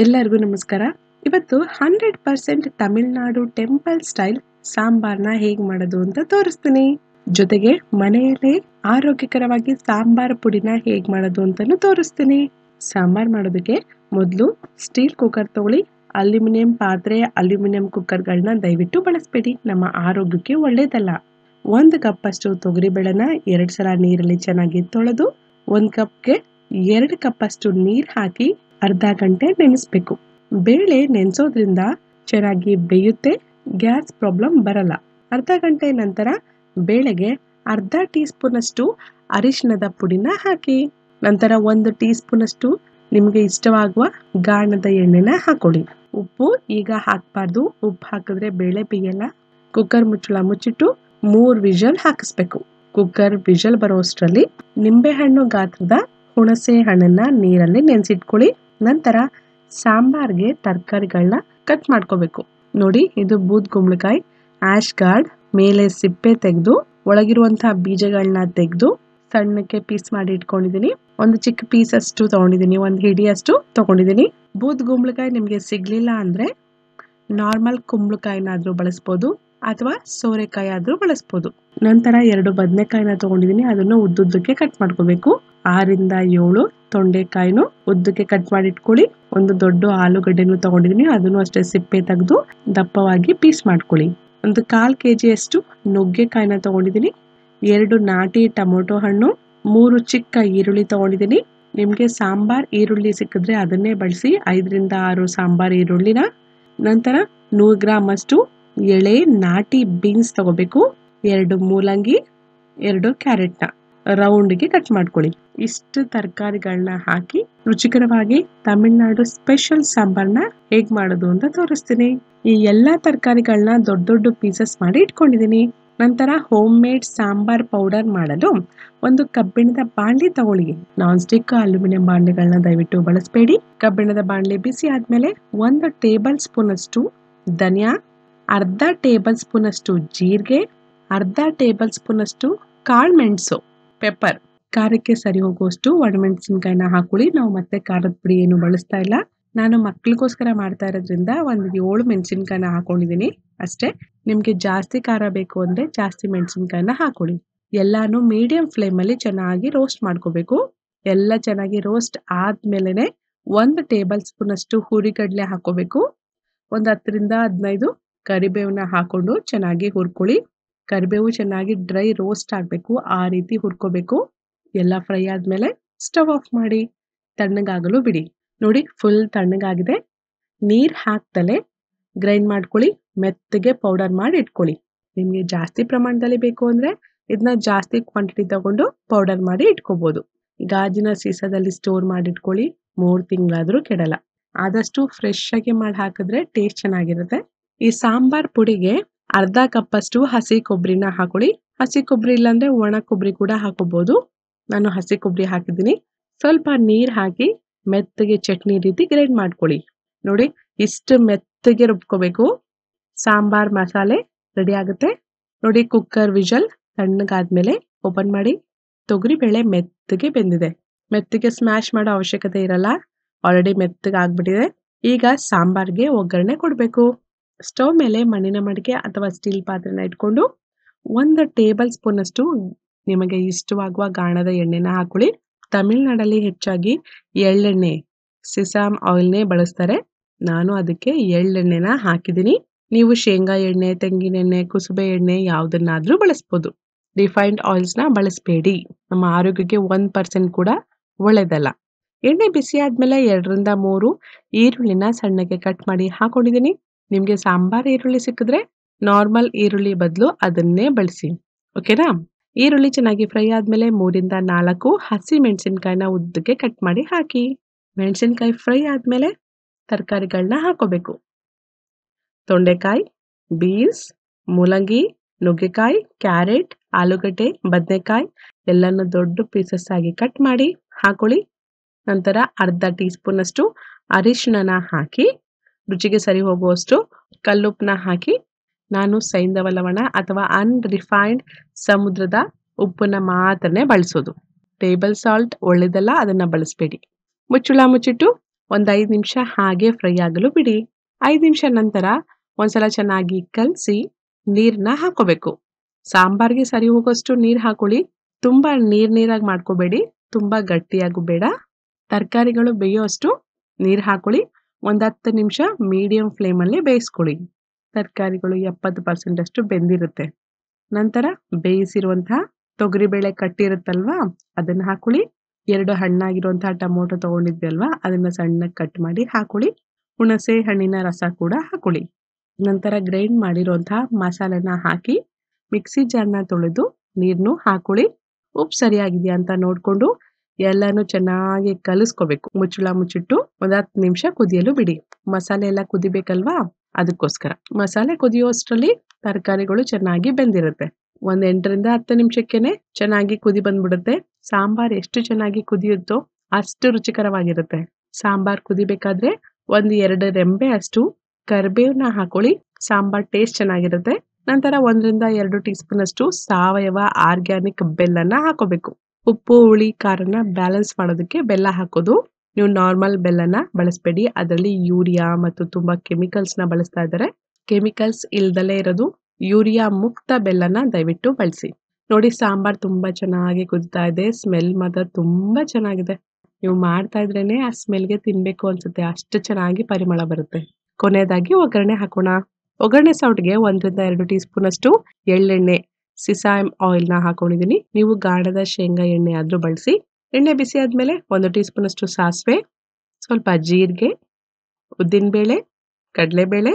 ಎಲ್ಲರಿಗೂ ನಮಸ್ಕಾರ ಇವತ್ತು hundred percent Tamil Nadu temple style ಸಾಂಬಾರ್ನ ಹೇಗೆ ಮಾಡೋದು ಅಂತ ತೋರಿಸ್ತೀನಿ ಜೊತೆಗೆ ಮನೆಯಲ್ಲೇ ಆರೋಗ್ಯಕರವಾಗಿ ಸಾಂಬಾರ್ ಪುಡಿನ ಹೇಗೆ ಮಾಡೋದು ಅಂತಾನು ತೋರಿಸ್ತೀನಿ ಸಾಂಬಾರ್ ಮಾಡೋದಕ್ಕೆ ಮೊದಲು ಸ್ಟೀಲ್ ಕುಕ್ಕರ್ ತಗೊಳ್ಳಿ ಅಲ್ಯೂಮಿನಿಯಂ ಪಾತ್ರೆ ಅಲ್ಯೂಮಿನಿಯಂ ಕುಕ್ಕರ್ಗಳನ್ನ ದಯವಿಟ್ಟು ಬಳಸ್ಬೇಡಿ ನಮ್ಮ ಆರೋಗ್ಯಕ್ಕೆ ಒಳ್ಳೆಯದಲ್ಲ ಒಂದು ಕಪ್ಪಷ್ಟು ತೊಗರಿಬೇಳೆನ ಎರಡ್ ಸಲ ನೀರಲ್ಲಿ ಚೆನ್ನಾಗಿ ತೊಳೆದು ಒಂದು ಕಪ್ಗೆ ಎರಡು ಅಷ್ಟು ನೀರು ಹಾಕಿ ಅರ್ಧ ಗಂಟೆ ನೆನೆಸ್ಬೇಕು ಬೇಳೆ ನೆನೆಸೋದ್ರಿಂದ ಚೆನ್ನಾಗಿ ಬೇಯುತ್ತೆ ಗ್ಯಾಸ್ ಪ್ರಾಬ್ಲಮ್ ಬರಲ್ಲ ಅರ್ಧ ಗಂಟೆ ನಂತರ ಬೇಳೆಗೆ ಅರ್ಧ ಟೀ ಅಷ್ಟು ಅರಿಶಿನದ ಪುಡಿನ ಹಾಕಿ ನಂತರ ಒಂದು ಟೀ ಅಷ್ಟು ನಿಮಗೆ ಇಷ್ಟವಾಗುವ ಗಾಣದ ಎಣ್ಣೆನ ಹಾಕೊಳ್ಳಿ ಉಪ್ಪು ಈಗ ಹಾಕಬಾರ್ದು ಉಪ್ಪು ಹಾಕಿದ್ರೆ ಬೇಳೆ ಬೇಯಲ್ಲ ಕುಕ್ಕರ್ ಮುಚ್ಚಳ ಮುಚ್ಚಿಟ್ಟು ಮೂರು ವಿಷಲ್ ಹಾಕಿಸ್ಬೇಕು ಕುಕ್ಕರ್ ವಿಷಲ್ ಬರೋಷ್ಟರಲ್ಲಿ ನಿಂಬೆಹಣ್ಣು ಗಾತ್ರದ ಹುಣಸೆ ಹಣ್ಣನ್ನ ನೀರಲ್ಲಿ ನೆನೆಸಿಟ್ಕೊಳ್ಳಿ ನಂತರ ಸಾಂಬಾರ್ಗೆ ತರಕಾರಿಗಳನ್ನ ಕಟ್ ಮಾಡ್ಕೋಬೇಕು ನೋಡಿ ಇದು ಬೂದ್ ಕುಂಬಳಕಾಯಿ ಆ್ಯಶ್ ಗಾರ್ಡ್ ಮೇಲೆ ಸಿಪ್ಪೆ ತೆಗೆದು ಒಳಗಿರುವಂತಹ ಬೀಜಗಳನ್ನ ತೆಗೆದು ಸಣ್ಣಕ್ಕೆ ಪೀಸ್ ಮಾಡಿ ಇಟ್ಕೊಂಡಿದ್ದೀನಿ ಒಂದು ಚಿಕ್ಕ ಪೀಸ್ ಅಷ್ಟು ತೊಗೊಂಡಿದ್ದೀನಿ ಒಂದು ಹಿಡಿಯಷ್ಟು ತೊಗೊಂಡಿದ್ದೀನಿ ಬೂದ್ ಕುಂಬಳಕಾಯಿ ನಿಮಗೆ ಸಿಗಲಿಲ್ಲ ಅಂದರೆ ನಾರ್ಮಲ್ ಕುಂಬಳಕಾಯಿನಾದರೂ ಬಳಸ್ಬೋದು ಅಥವಾ ಸೋರೆಕಾಯಿ ಆದ್ರೂ ಬಳಸ್ಬೋದು ನಂತರ ಎರಡು ಬದನೆಕಾಯಿನ ತೊಗೊಂಡಿದ್ದೀನಿ ಅದನ್ನು ಉದ್ದುದ್ದಕ್ಕೆ ಕಟ್ ಮಾಡ್ಕೋಬೇಕು ಆರಿಂದ ಏಳು ತೊಂಡೆಕಾಯಿನೂ ಉದ್ದಕ್ಕೆ ಕಟ್ ಮಾಡಿ ಒಂದು ದೊಡ್ಡ ಆಲೂಗಡ್ಡೆನೂ ತಗೊಂಡಿದ್ದೀನಿ ಅದನ್ನು ಅಷ್ಟೇ ಸಿಪ್ಪೆ ತೆಗೆದು ದಪ್ಪವಾಗಿ ಪೀಸ್ ಮಾಡ್ಕೊಳ್ಳಿ ಒಂದು ಕಾಲು ಕೆ ಜಿಯಷ್ಟು ನುಗ್ಗೆಕಾಯಿನ ತಗೊಂಡಿದ್ದೀನಿ ಎರಡು ನಾಟಿ ಟೊಮೊಟೊ ಹಣ್ಣು ಮೂರು ಚಿಕ್ಕ ಈರುಳ್ಳಿ ತಗೊಂಡಿದ್ದೀನಿ ನಿಮಗೆ ಸಾಂಬಾರ್ ಈರುಳ್ಳಿ ಸಿಕ್ಕಿದ್ರೆ ಅದನ್ನೇ ಬಳಸಿ ಐದರಿಂದ ಆರು ಸಾಂಬಾರ್ ಈರುಳ್ಳಿನ ನಂತರ ನೂರು ಗ್ರಾಮ್ ಅಷ್ಟು ಎಳೆ ನಾಟಿ ಬೀನ್ಸ್ ತಗೋಬೇಕು ಎರಡು ಮೂಲಂಗಿ ಎರಡು ಕ್ಯಾರೆಟ್ನ ಗೆ ಕಟ್ ಮಾಡ್ಕೊಳ್ಳಿ ಇಷ್ಟು ತರಕಾರಿಗಳನ್ನ ಹಾಕಿ ರುಚಿಕರವಾಗಿ ತಮಿಳುನಾಡು ಸ್ಪೆಷಲ್ ಸಾಂಬಾರ್ನ ಹೇಗ್ ಮಾಡೋದು ಅಂತ ತೋರಿಸ್ತೀನಿ ಈ ಎಲ್ಲಾ ತರಕಾರಿಗಳನ್ನ ದೊಡ್ಡ ದೊಡ್ಡ ಪೀಸಸ್ ಮಾಡಿ ಇಟ್ಕೊಂಡಿದ್ದೀನಿ ನಂತರ ಹೋಮ್ ಮೇಡ್ ಸಾಂಬಾರ್ ಪೌಡರ್ ಮಾಡಲು ಒಂದು ಕಬ್ಬಿಣದ ಬಾಣಲಿ ತಗೊಳ್ಳಿ ನಾನ್ ಸ್ಟಿಕ್ ಅಲ್ಯೂಮಿನಿಯಂ ಬಾಣಲಿಗಳನ್ನ ದಯವಿಟ್ಟು ಬಳಸಬೇಡಿ ಕಬ್ಬಿಣದ ಬಾಣಲಿ ಬಿಸಿ ಆದಮೇಲೆ ಒಂದು ಟೇಬಲ್ ಸ್ಪೂನ್ ಅಷ್ಟು ಧನಿಯಾ ಅರ್ಧ ಟೇಬಲ್ ಸ್ಪೂನ್ ಅಷ್ಟು ಜೀರಿಗೆ ಅರ್ಧ ಟೇಬಲ್ ಸ್ಪೂನ್ ಅಷ್ಟು ಕಾಳು ಮೆಣಸು ಪೆಪ್ಪರ್ ಖಾರಕ್ಕೆ ಸರಿ ಹೋಗುವಷ್ಟು ಒಣಮೆಣಸಿನಕಾಯಿನ ಹಾಕೊಳ್ಳಿ ನಾವು ಮತ್ತೆ ಖಾರದ ಪುಡಿ ಏನು ಬಳಸ್ತಾ ಇಲ್ಲ ನಾನು ಮಕ್ಕಳಿಗೋಸ್ಕರ ಮಾಡ್ತಾ ಇರೋದ್ರಿಂದ ಒಂದು ಏಳು ಮೆಣಸಿನಕಾಯಿನ ಹಾಕೊಂಡಿದ್ದೀನಿ ಅಷ್ಟೇ ನಿಮಗೆ ಜಾಸ್ತಿ ಖಾರ ಬೇಕು ಅಂದರೆ ಜಾಸ್ತಿ ಮೆಣಸಿನ್ಕಾಯಿನ ಹಾಕೊಳ್ಳಿ ಎಲ್ಲಾನು ಮೀಡಿಯಂ ಫ್ಲೇಮಲ್ಲಿ ಚೆನ್ನಾಗಿ ರೋಸ್ಟ್ ಮಾಡ್ಕೋಬೇಕು ಎಲ್ಲ ಚೆನ್ನಾಗಿ ರೋಸ್ಟ್ ಆದ್ಮೇಲೆನೆ ಒಂದು ಟೇಬಲ್ ಸ್ಪೂನ್ ಅಷ್ಟು ಹುರಿಗಡಲೆ ಹಾಕೋಬೇಕು ಒಂದು ಹತ್ತರಿಂದ ಹದಿನೈದು ಕರಿಬೇವನ್ನ ಹಾಕೊಂಡು ಚೆನ್ನಾಗಿ ಹುರ್ಕೊಳ್ಳಿ ಕರಿಬೇವು ಚೆನ್ನಾಗಿ ಡ್ರೈ ರೋಸ್ಟ್ ಆಗಬೇಕು ಆ ರೀತಿ ಹುರ್ಕೋಬೇಕು ಎಲ್ಲ ಫ್ರೈ ಆದ್ಮೇಲೆ ಸ್ಟವ್ ಆಫ್ ಮಾಡಿ ತಣ್ಣಗಾಗಲು ಬಿಡಿ ನೋಡಿ ಫುಲ್ ತಣ್ಣಗಾಗಿದೆ ನೀರು ಹಾಕ್ತಲೆ ಗ್ರೈಂಡ್ ಮಾಡ್ಕೊಳ್ಳಿ ಮೆತ್ತಗೆ ಪೌಡರ್ ಮಾಡಿ ಇಟ್ಕೊಳ್ಳಿ ನಿಮಗೆ ಜಾಸ್ತಿ ಪ್ರಮಾಣದಲ್ಲಿ ಬೇಕು ಅಂದರೆ ಇದನ್ನ ಜಾಸ್ತಿ ಕ್ವಾಂಟಿಟಿ ತಗೊಂಡು ಪೌಡರ್ ಮಾಡಿ ಇಟ್ಕೋಬೋದು ಗಾಜಿನ ಸೀಸದಲ್ಲಿ ಸ್ಟೋರ್ ಮಾಡಿ ಇಟ್ಕೊಳ್ಳಿ ಮೂರು ತಿಂಗಳಾದರೂ ಕೆಡಲ್ಲ ಆದಷ್ಟು ಫ್ರೆಶ್ ಆಗಿ ಮಾಡಿ ಹಾಕಿದ್ರೆ ಟೇಸ್ಟ್ ಚೆನ್ನಾಗಿರುತ್ತೆ ಈ ಸಾಂಬಾರ್ ಪುಡಿಗೆ ಅರ್ಧ ಅಷ್ಟು ಹಸಿ ಕೊಬ್ಬರಿನ ಹಾಕೊಳ್ಳಿ ಹಸಿ ಕೊಬ್ಬರಿ ಇಲ್ಲಾಂದ್ರೆ ಒಣ ಕೊಬ್ಬರಿ ಕೂಡ ಹಾಕೋಬೋದು ನಾನು ಹಸಿ ಕೊಬ್ಬರಿ ಹಾಕಿದ್ದೀನಿ ಸ್ವಲ್ಪ ನೀರು ಹಾಕಿ ಮೆತ್ತಗೆ ಚಟ್ನಿ ರೀತಿ ಗ್ರೈಂಡ್ ಮಾಡ್ಕೊಳ್ಳಿ ನೋಡಿ ಇಷ್ಟು ಮೆತ್ತಗೆ ರುಬ್ಕೋಬೇಕು ಸಾಂಬಾರ್ ಮಸಾಲೆ ರೆಡಿ ಆಗುತ್ತೆ ನೋಡಿ ಕುಕ್ಕರ್ ವಿಜಲ್ ತಣ್ಣಗಾದ್ಮೇಲೆ ಓಪನ್ ಮಾಡಿ ತೊಗರಿ ಬೇಳೆ ಮೆತ್ತಗೆ ಬೆಂದಿದೆ ಮೆತ್ತಗೆ ಸ್ಮ್ಯಾಶ್ ಮಾಡೋ ಅವಶ್ಯಕತೆ ಇರಲ್ಲ ಆಲ್ರೆಡಿ ಮೆತ್ತಗೆ ಆಗ್ಬಿಟ್ಟಿದೆ ಈಗ ಸಾಂಬಾರ್ಗೆ ಒಗ್ಗರಣೆ ಕೊಡಬೇಕು ಸ್ಟವ್ ಮೇಲೆ ಮಣ್ಣಿನ ಮಡಿಕೆ ಅಥವಾ ಸ್ಟೀಲ್ ಪಾತ್ರೆನ ಇಟ್ಕೊಂಡು ಒಂದು ಟೇಬಲ್ ಸ್ಪೂನ್ ಅಷ್ಟು ನಿಮಗೆ ಇಷ್ಟವಾಗುವ ಗಾಣದ ಎಣ್ಣೆನ ಹಾಕೊಳ್ಳಿ ತಮಿಳುನಾಡಲ್ಲಿ ಹೆಚ್ಚಾಗಿ ಎಳ್ಳೆಣ್ಣೆ ಸಿಸಾಮ್ ಆಯಿಲ್ನೇ ಬಳಸ್ತಾರೆ ನಾನು ಅದಕ್ಕೆ ಎಳ್ಳೆಣ್ಣೆನ ಹಾಕಿದ್ದೀನಿ ನೀವು ಶೇಂಗಾ ಎಣ್ಣೆ ತೆಂಗಿನ ಎಣ್ಣೆ ಕುಸುಬೆ ಎಣ್ಣೆ ಯಾವುದನ್ನಾದರೂ ಬಳಸ್ಬೋದು ರಿಫೈನ್ಡ್ ಆಯಿಲ್ಸ್ನ ಬಳಸಬೇಡಿ ನಮ್ಮ ಆರೋಗ್ಯಕ್ಕೆ ಒಂದು ಪರ್ಸೆಂಟ್ ಕೂಡ ಒಳ್ಳೆಯದಲ್ಲ ಎಣ್ಣೆ ಬಿಸಿ ಮೇಲೆ ಎರಡರಿಂದ ಮೂರು ಈರುಳ್ಳಿನ ಸಣ್ಣಗೆ ಕಟ್ ಮಾಡಿ ಹಾಕೊಂಡಿದ್ದೀನಿ ನಿಮಗೆ ಸಾಂಬಾರ್ ಈರುಳ್ಳಿ ಸಿಕ್ಕಿದ್ರೆ ನಾರ್ಮಲ್ ಈರುಳ್ಳಿ ಬದಲು ಅದನ್ನೇ ಬಳಸಿ ಓಕೆನಾ ಈರುಳ್ಳಿ ಚೆನ್ನಾಗಿ ಫ್ರೈ ಆದಮೇಲೆ ಮೂರಿಂದ ನಾಲ್ಕು ಹಸಿ ಮೆಣಸಿನ್ಕಾಯಿನ ಉದ್ದಕ್ಕೆ ಕಟ್ ಮಾಡಿ ಹಾಕಿ ಮೆಣಸಿನ್ಕಾಯಿ ಫ್ರೈ ಆದಮೇಲೆ ತರಕಾರಿಗಳನ್ನ ಹಾಕೋಬೇಕು ತೊಂಡೆಕಾಯಿ ಬೀನ್ಸ್ ಮೂಲಂಗಿ ನುಗ್ಗೆಕಾಯಿ ಕ್ಯಾರೆಟ್ ಆಲೂಗಡ್ಡೆ ಬದನೆಕಾಯಿ ಎಲ್ಲನೂ ದೊಡ್ಡ ಪೀಸಸ್ ಆಗಿ ಕಟ್ ಮಾಡಿ ಹಾಕೊಳ್ಳಿ ನಂತರ ಅರ್ಧ ಟೀ ಅಷ್ಟು ಅರಿಶಿಣನ ಹಾಕಿ ರುಚಿಗೆ ಸರಿ ಹೋಗುವಷ್ಟು ಕಲ್ಲುಪ್ಪನ್ನ ಹಾಕಿ ನಾನು ಸೈಂಧವ ಲವಣ ಅಥವಾ ಅನ್ರಿಫೈನ್ಡ್ ಸಮುದ್ರದ ಉಪ್ಪನ್ನ ಮಾತ್ರನೇ ಬಳಸೋದು ಟೇಬಲ್ ಸಾಲ್ಟ್ ಒಳ್ಳೇದಲ್ಲ ಅದನ್ನ ಬಳಸಬೇಡಿ ಮುಚ್ಚುಳ ಮುಚ್ಚಿಟ್ಟು ಒಂದು ಐದು ನಿಮಿಷ ಹಾಗೆ ಫ್ರೈ ಆಗಲು ಬಿಡಿ ಐದು ನಿಮಿಷ ನಂತರ ಒಂದ್ಸಲ ಚೆನ್ನಾಗಿ ಕಲಸಿ ನೀರನ್ನ ಹಾಕೋಬೇಕು ಸಾಂಬಾರ್ಗೆ ಸರಿ ಹೋಗೋಷ್ಟು ನೀರು ಹಾಕೊಳ್ಳಿ ತುಂಬ ನೀರ್ ನೀರಾಗಿ ಮಾಡ್ಕೋಬೇಡಿ ತುಂಬಾ ಗಟ್ಟಿಯಾಗೂ ಬೇಡ ತರಕಾರಿಗಳು ಬೇಯೋ ಅಷ್ಟು ನೀರು ಹಾಕೊಳ್ಳಿ ಒಂದು ಹತ್ತು ನಿಮಿಷ ಮೀಡಿಯಂ ಫ್ಲೇಮಲ್ಲಿ ಬೇಯಿಸ್ಕೊಳ್ಳಿ ತರಕಾರಿಗಳು ಎಪ್ಪತ್ತು ಪರ್ಸೆಂಟಷ್ಟು ಬೆಂದಿರುತ್ತೆ ನಂತರ ಬೇಯಿಸಿರುವಂತಹ ತೊಗರಿಬೇಳೆ ಕಟ್ಟಿರುತ್ತಲ್ವ ಅದನ್ನು ಹಾಕೊಳ್ಳಿ ಎರಡು ಹಣ್ಣಾಗಿರುವಂತಹ ಟೊಮೊಟೊ ತೊಗೊಂಡಿದ್ವಿ ಅಲ್ವಾ ಅದನ್ನು ಸಣ್ಣಗೆ ಕಟ್ ಮಾಡಿ ಹಾಕೊಳ್ಳಿ ಹುಣಸೆ ಹಣ್ಣಿನ ರಸ ಕೂಡ ಹಾಕೊಳ್ಳಿ ನಂತರ ಗ್ರೈಂಡ್ ಮಾಡಿರುವಂತಹ ಮಸಾಲೆನ ಹಾಕಿ ಮಿಕ್ಸಿ ಜಾರ್ನ ತೊಳೆದು ನೀರನ್ನು ಹಾಕೊಳ್ಳಿ ಉಪ್ಪು ಸರಿಯಾಗಿದೆಯಾ ಅಂತ ನೋಡಿಕೊಂಡು ಎಲ್ಲಾನು ಚೆನ್ನಾಗಿ ಕಲಿಸ್ಕೋಬೇಕು ಮುಚ್ಚಳ ಮುಚ್ಚಿಟ್ಟು ಒಂದ್ ಹತ್ತು ನಿಮಿಷ ಕುದಿಯಲು ಬಿಡಿ ಮಸಾಲೆ ಎಲ್ಲ ಕುದಿಬೇಕಲ್ವಾ ಅದಕ್ಕೋಸ್ಕರ ಮಸಾಲೆ ಅಷ್ಟರಲ್ಲಿ ತರಕಾರಿಗಳು ಚೆನ್ನಾಗಿ ಬೆಂದಿರುತ್ತೆ ಒಂದ್ ಎಂಟರಿಂದ ಹತ್ತು ನಿಮಿಷಕ್ಕೆನೆ ಚೆನ್ನಾಗಿ ಕುದಿ ಬಂದ್ಬಿಡುತ್ತೆ ಸಾಂಬಾರ್ ಎಷ್ಟು ಚೆನ್ನಾಗಿ ಕುದಿಯುತ್ತೋ ಅಷ್ಟು ರುಚಿಕರವಾಗಿರುತ್ತೆ ಸಾಂಬಾರ್ ಕುದಿಬೇಕಾದ್ರೆ ಒಂದ್ ಎರಡು ರೆಂಬೆ ಅಷ್ಟು ಕರ್ಬೇವ್ನ ಹಾಕೊಳ್ಳಿ ಸಾಂಬಾರ್ ಟೇಸ್ಟ್ ಚೆನ್ನಾಗಿರುತ್ತೆ ನಂತರ ಒಂದರಿಂದ ಎರಡು ಟೀ ಸ್ಪೂನ್ ಅಷ್ಟು ಸಾವಯವ ಆರ್ಗ್ಯಾನಿಕ್ ಬೆಲ್ಲನ ಹಾಕೋಬೇಕು ಉಪ್ಪು ಹುಳಿ ಖಾರನ ಬ್ಯಾಲೆನ್ಸ್ ಮಾಡೋದಕ್ಕೆ ಬೆಲ್ಲ ಹಾಕೋದು ನೀವು ನಾರ್ಮಲ್ ಬೆಲ್ಲನ ಬಳಸಬೇಡಿ ಅದರಲ್ಲಿ ಯೂರಿಯಾ ಮತ್ತು ಕೆಮಿಕಲ್ಸ್ ಕೆಮಿಕಲ್ಸ್ನ ಬಳಸ್ತಾ ಇದ್ದಾರೆ ಕೆಮಿಕಲ್ಸ್ ಇಲ್ದಲೇ ಇರೋದು ಯೂರಿಯಾ ಮುಕ್ತ ಬೆಲ್ಲನ ದಯವಿಟ್ಟು ಬಳಸಿ ನೋಡಿ ಸಾಂಬಾರ್ ತುಂಬಾ ಚೆನ್ನಾಗಿ ಕುದ್ತಾ ಇದೆ ಸ್ಮೆಲ್ ಮಾತ್ರ ತುಂಬಾ ಚೆನ್ನಾಗಿದೆ ನೀವು ಮಾಡ್ತಾ ಇದ್ರೇನೆ ಆ ಸ್ಮೆಲ್ ಗೆ ತಿನ್ಬೇಕು ಅನ್ಸುತ್ತೆ ಅಷ್ಟು ಚೆನ್ನಾಗಿ ಪರಿಮಳ ಬರುತ್ತೆ ಕೊನೆಯದಾಗಿ ಒಗ್ಗರಣೆ ಹಾಕೋಣ ಒಗ್ಗರಣೆ ಸೌಟ್ಗೆ ಒಂದರಿಂದ ಎರಡು ಟೀ ಸ್ಪೂನ್ ಅಷ್ಟು ಎಳ್ಳೆಣ್ಣೆ ಸಿಸಾಮ್ ಆಯಿಲ್ನ ಹಾಕೊಂಡಿದ್ದೀನಿ ನೀವು ಗಾಣದ ಶೇಂಗಾ ಎಣ್ಣೆ ಆದರೂ ಬಳಸಿ ಎಣ್ಣೆ ಬಿಸಿ ಆದಮೇಲೆ ಒಂದು ಟೀ ಸ್ಪೂನ್ ಸಾಸಿವೆ ಸ್ವಲ್ಪ ಜೀರಿಗೆ ಉದ್ದಿನಬೇಳೆ ಕಡಲೆಬೇಳೆ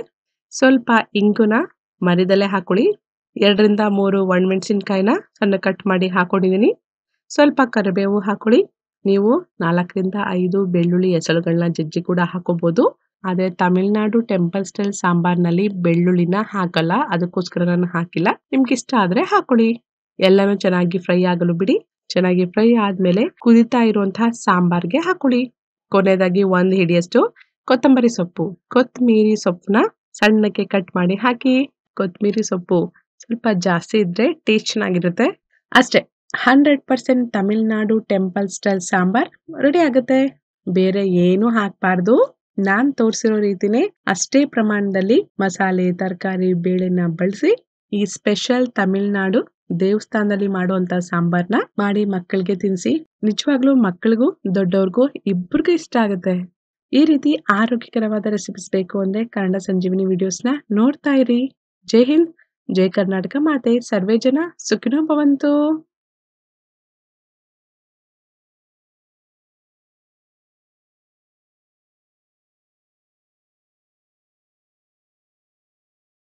ಸ್ವಲ್ಪ ಇಂಗುನ ಮರಿದಲ್ಲೇ ಹಾಕೊಳ್ಳಿ ಎರಡರಿಂದ ಮೂರು ಒಣಮೆಣಸಿನ್ಕಾಯಿನ ಸಣ್ಣ ಕಟ್ ಮಾಡಿ ಹಾಕೊಂಡಿದ್ದೀನಿ ಸ್ವಲ್ಪ ಕರಿಬೇವು ಹಾಕೊಳ್ಳಿ ನೀವು ನಾಲ್ಕರಿಂದ ಐದು ಬೆಳ್ಳುಳ್ಳಿ ಹೆಸರುಗಳನ್ನ ಜಜ್ಜಿ ಕೂಡ ಹಾಕೋಬೋದು ಆದರೆ ತಮಿಳ್ನಾಡು ಟೆಂಪಲ್ ಸ್ಟೈಲ್ ಸಾಂಬಾರ್ನಲ್ಲಿ ಬೆಳ್ಳುಳ್ಳಿನ ಹಾಕಲ್ಲ ಅದಕ್ಕೋಸ್ಕರ ನಾನು ಹಾಕಿಲ್ಲ ನಿಮ್ಗೆ ಇಷ್ಟ ಆದರೆ ಹಾಕೊಳ್ಳಿ ಎಲ್ಲನೂ ಚೆನ್ನಾಗಿ ಫ್ರೈ ಆಗಲು ಬಿಡಿ ಚೆನ್ನಾಗಿ ಫ್ರೈ ಆದಮೇಲೆ ಕುದಿತಾ ಇರುವಂತಹ ಸಾಂಬಾರ್ಗೆ ಹಾಕೊಳ್ಳಿ ಕೊನೆಯದಾಗಿ ಒಂದು ಹಿಡಿಯಷ್ಟು ಕೊತ್ತಂಬರಿ ಸೊಪ್ಪು ಕೊತ್ತಮೀರಿ ಸೊಪ್ಪನ್ನ ಸಣ್ಣಕ್ಕೆ ಕಟ್ ಮಾಡಿ ಹಾಕಿ ಕೊತ್ತಮೀರಿ ಸೊಪ್ಪು ಸ್ವಲ್ಪ ಜಾಸ್ತಿ ಇದ್ರೆ ಟೇಸ್ಟ್ ಚೆನ್ನಾಗಿರುತ್ತೆ ಅಷ್ಟೇ hundred percent Tamil Nadu temple style sambar ready ಆಗುತ್ತೆ ಬೇರೆ ಏನು ಹಾಕಬಾರ್ದು ನಾನ್ ತೋರಿಸಿರೋ ರೀತಿನೇ ಅಷ್ಟೇ ಪ್ರಮಾಣದಲ್ಲಿ ಮಸಾಲೆ ತರಕಾರಿ ಬೇಳೆನ ಬಳಸಿ ಈ ಸ್ಪೆಷಲ್ ತಮಿಳ್ನಾಡು ದೇವಸ್ಥಾನದಲ್ಲಿ ಮಾಡುವಂತ ಸಾಂಬಾರ್ನ ಮಾಡಿ ಮಕ್ಕಳಿಗೆ ತಿನ್ಸಿ ನಿಜವಾಗ್ಲೂ ಮಕ್ಕಳಿಗೂ ದೊಡ್ಡವ್ರಿಗೂ ಇಬ್ಬರಿಗೂ ಇಷ್ಟ ಆಗುತ್ತೆ ಈ ರೀತಿ ಆರೋಗ್ಯಕರವಾದ ರೆಸಿಪೀಸ್ ಬೇಕು ಅಂದ್ರೆ ಕನ್ನಡ ಸಂಜೀವಿನಿ ವಿಡಿಯೋಸ್ನ ನೋಡ್ತಾ ಇರಿ ಜೈ ಹಿಂದ್ ಜೈ ಕರ್ನಾಟಕ ಮಾತೆ ಸರ್ವೇ ಜನ ಸುಖಿನೋ ಭವಂತು